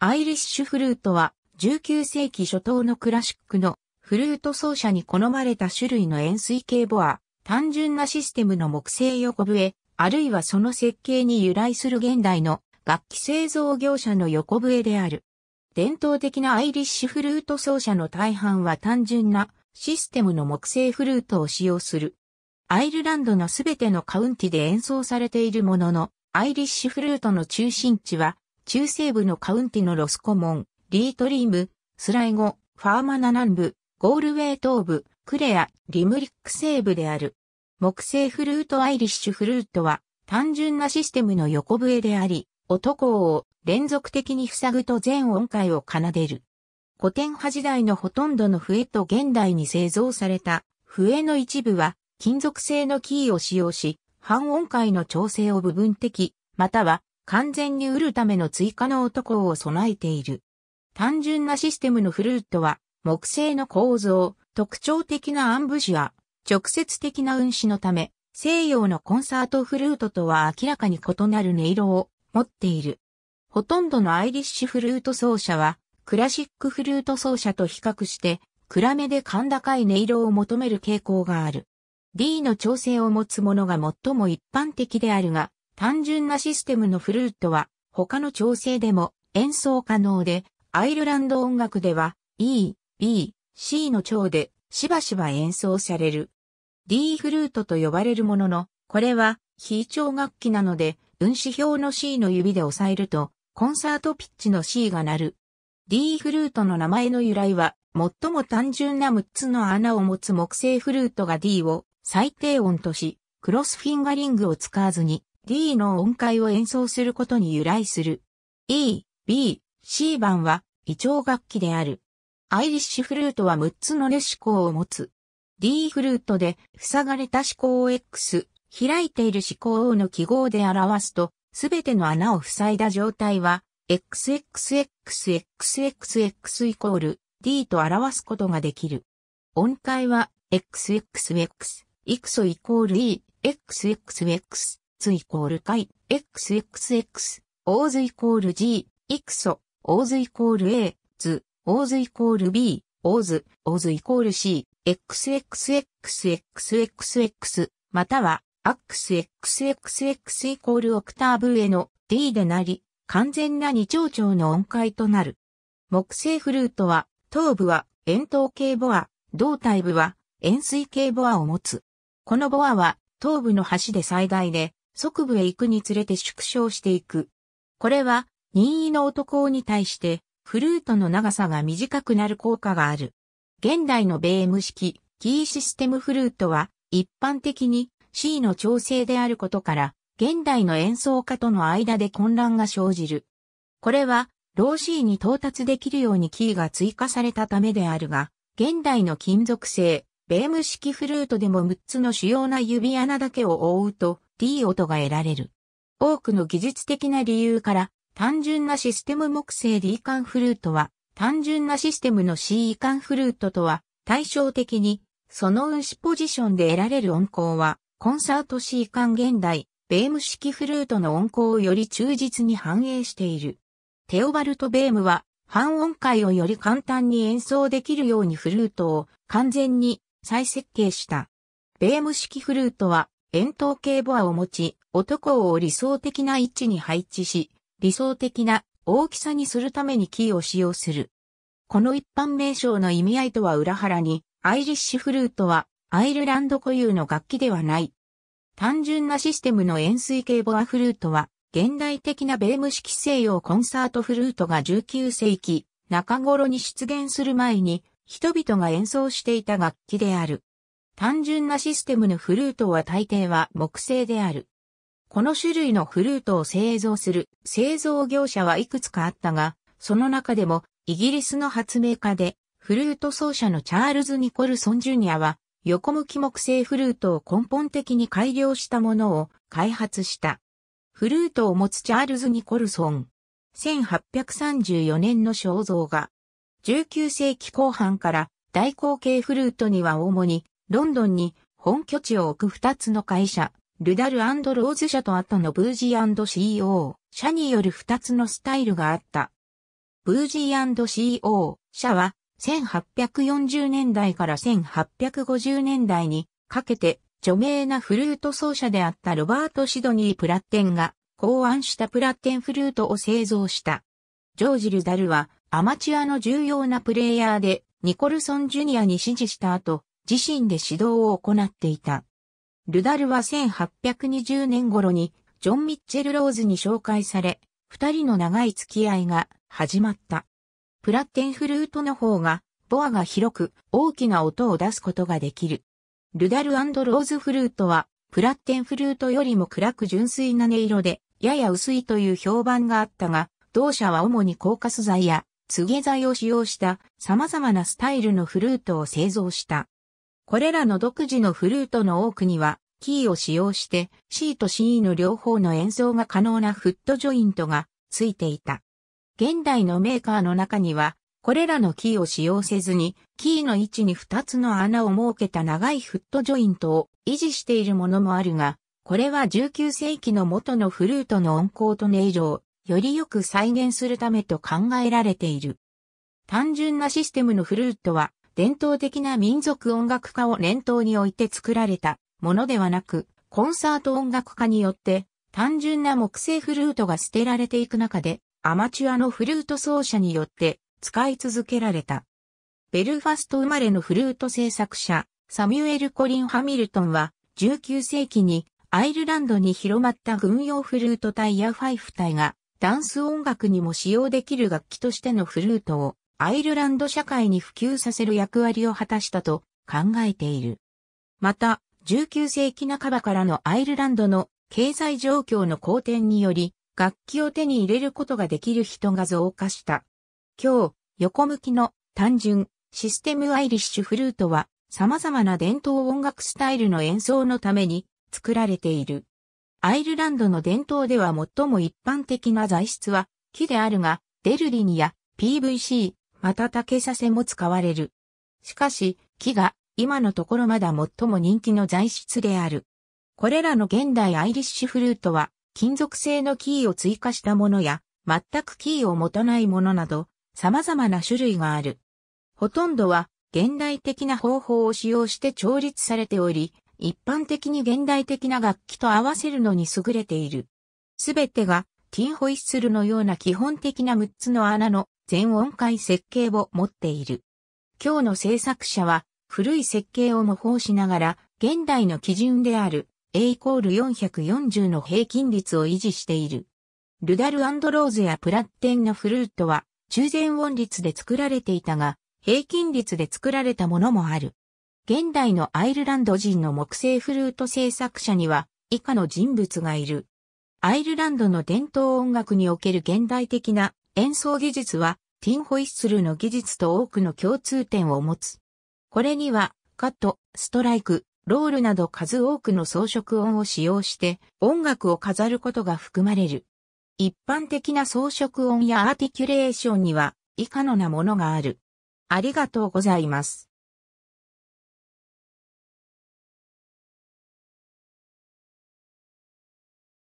アイリッシュフルートは19世紀初頭のクラシックのフルート奏者に好まれた種類の円錐形ボア、単純なシステムの木製横笛、あるいはその設計に由来する現代の楽器製造業者の横笛である。伝統的なアイリッシュフルート奏者の大半は単純なシステムの木製フルートを使用する。アイルランドのすべてのカウンティで演奏されているものの、アイリッシュフルートの中心地は中西部のカウンティのロスコモン、リートリーム、スライゴ、ファーマナ南部、ゴールウェイ東部、クレア、リムリック西部である。木製フルートアイリッシュフルートは単純なシステムの横笛であり、男を連続的に塞ぐと全音階を奏でる。古典派時代のほとんどの笛と現代に製造された笛の一部は金属製のキーを使用し、半音階の調整を部分的、または完全に売るための追加の男を備えている。単純なシステムのフルートは、木製の構造、特徴的なアンブジア、直接的な運指のため、西洋のコンサートフルートとは明らかに異なる音色を持っている。ほとんどのアイリッシュフルート奏者は、クラシックフルート奏者と比較して、暗めで感高い音色を求める傾向がある。D の調整を持つものが最も一般的であるが、単純なシステムのフルートは他の調整でも演奏可能で、アイルランド音楽では E、B、C の調でしばしば演奏される。D フルートと呼ばれるものの、これは非調楽器なので、分子表の C の指で押さえると、コンサートピッチの C が鳴る。D フルートの名前の由来は、最も単純な6つの穴を持つ木製フルートが D を最低音とし、クロスフィンガリングを使わずに D の音階を演奏することに由来する。E、B、C 版は、異調楽器である。アイリッシュフルートは6つのレシコを持つ。D フルートで、塞がれた思考を X、開いている思考 O の記号で表すと、すべての穴を塞いだ状態は、XXXXXX イコール D と表すことができる。音階は、XXX、イクソイコール E、XXX。X イコール解、XXX、オーズイコール G、イクソ、オーズイコール A、ズ、オーズイコール B、オーズ、オーズイコール C、XXXXXX、または、XXXX イコールオクターブへの D でなり、完全な二丁調の音階となる。木製フルートは、頭部は円筒形ボア、胴体部は円錐形ボアを持つ。このボアは頭部の端で最大で、側部へ行くにつれて縮小していく。これは、任意の男に対して、フルートの長さが短くなる効果がある。現代のベーム式、キーシステムフルートは、一般的に C の調整であることから、現代の演奏家との間で混乱が生じる。これは、ロー C に到達できるようにキーが追加されたためであるが、現代の金属製、ベーム式フルートでも6つの主要な指穴だけを覆うと、D 音が得られる。多くの技術的な理由から、単純なシステム木製 D 管フルートは、単純なシステムの C 管フルートとは、対照的に、その運指ポジションで得られる音高は、コンサート C 管現代、ベーム式フルートの音高をより忠実に反映している。テオバルト・ベームは、半音階をより簡単に演奏できるようにフルートを完全に再設計した。ベーム式フルートは円筒形ボアを持ち、男を理想的な位置に配置し、理想的な大きさにするためにキーを使用する。この一般名称の意味合いとは裏腹に、アイリッシュフルートはアイルランド固有の楽器ではない。単純なシステムの円錐形ボアフルートは、現代的なベーム式西洋コンサートフルートが19世紀中頃に出現する前に、人々が演奏していた楽器である。単純なシステムのフルートは大抵は木製である。この種類のフルートを製造する製造業者はいくつかあったが、その中でもイギリスの発明家でフルート奏者のチャールズ・ニコルソン・ジュニアは横向き木製フルートを根本的に改良したものを開発した。フルートを持つチャールズ・ニコルソン。1834年の肖像画。19世紀後半から大口径フルートには主にロンドンに本拠地を置く二つの会社、ルダルローズ社と後のブージー &CO 社による二つのスタイルがあった。ブージー &CO 社は1840年代から1850年代にかけて著名なフルート奏者であったロバート・シドニー・プラッテンが考案したプラッテンフルートを製造した。ジョージ・ルダルはアマチュアの重要なプレイヤーでニコルソン・ジュニアに指示した後、自身で指導を行っていた。ルダルは1820年頃にジョン・ミッチェル・ローズに紹介され、二人の長い付き合いが始まった。プラッテンフルートの方が、ボアが広く大きな音を出すことができる。ルダルローズフルートは、プラッテンフルートよりも暗く純粋な音色で、やや薄いという評判があったが、同社は主にコーカス材や、継げ材を使用した様々なスタイルのフルートを製造した。これらの独自のフルートの多くには、キーを使用して C と CE の両方の演奏が可能なフットジョイントがついていた。現代のメーカーの中には、これらのキーを使用せずに、キーの位置に2つの穴を設けた長いフットジョイントを維持しているものもあるが、これは19世紀の元のフルートの音高と音色をよりよく再現するためと考えられている。単純なシステムのフルートは伝統的な民族音楽家を念頭に置いて作られたものではなく、コンサート音楽家によって単純な木製フルートが捨てられていく中で、アマチュアのフルート奏者によって使い続けられた。ベルファスト生まれのフルート制作者、サミュエル・コリン・ハミルトンは、19世紀にアイルランドに広まった軍用フルート隊やファイフ隊が、ダンス音楽にも使用できる楽器としてのフルートをアイルランド社会に普及させる役割を果たしたと考えている。また、19世紀半ばからのアイルランドの経済状況の好転により、楽器を手に入れることができる人が増加した。今日、横向きの単純システムアイリッシュフルートは様々な伝統音楽スタイルの演奏のために作られている。アイルランドの伝統では最も一般的な材質は木であるが、デルリニや PVC、温けさせも使われる。しかし、木が今のところまだ最も人気の材質である。これらの現代アイリッシュフルートは、金属製のキーを追加したものや、全くキーを持たないものなど、様々な種類がある。ほとんどは、現代的な方法を使用して調律されており、一般的に現代的な楽器と合わせるのに優れている。すべてが、ティンホイッスルのような基本的な6つの穴の全音階設計を持っている。今日の制作者は、古い設計を模倣しながら、現代の基準である A イコール440の平均率を維持している。ルダルローズやプラッテンのフルートは、中全音率で作られていたが、平均率で作られたものもある。現代のアイルランド人の木製フルート制作者には、以下の人物がいる。アイルランドの伝統音楽における現代的な演奏技術はティン・ホイッスルの技術と多くの共通点を持つ。これにはカット、ストライク、ロールなど数多くの装飾音を使用して音楽を飾ることが含まれる。一般的な装飾音やアーティキュレーションには以下のなものがある。ありがとうございます。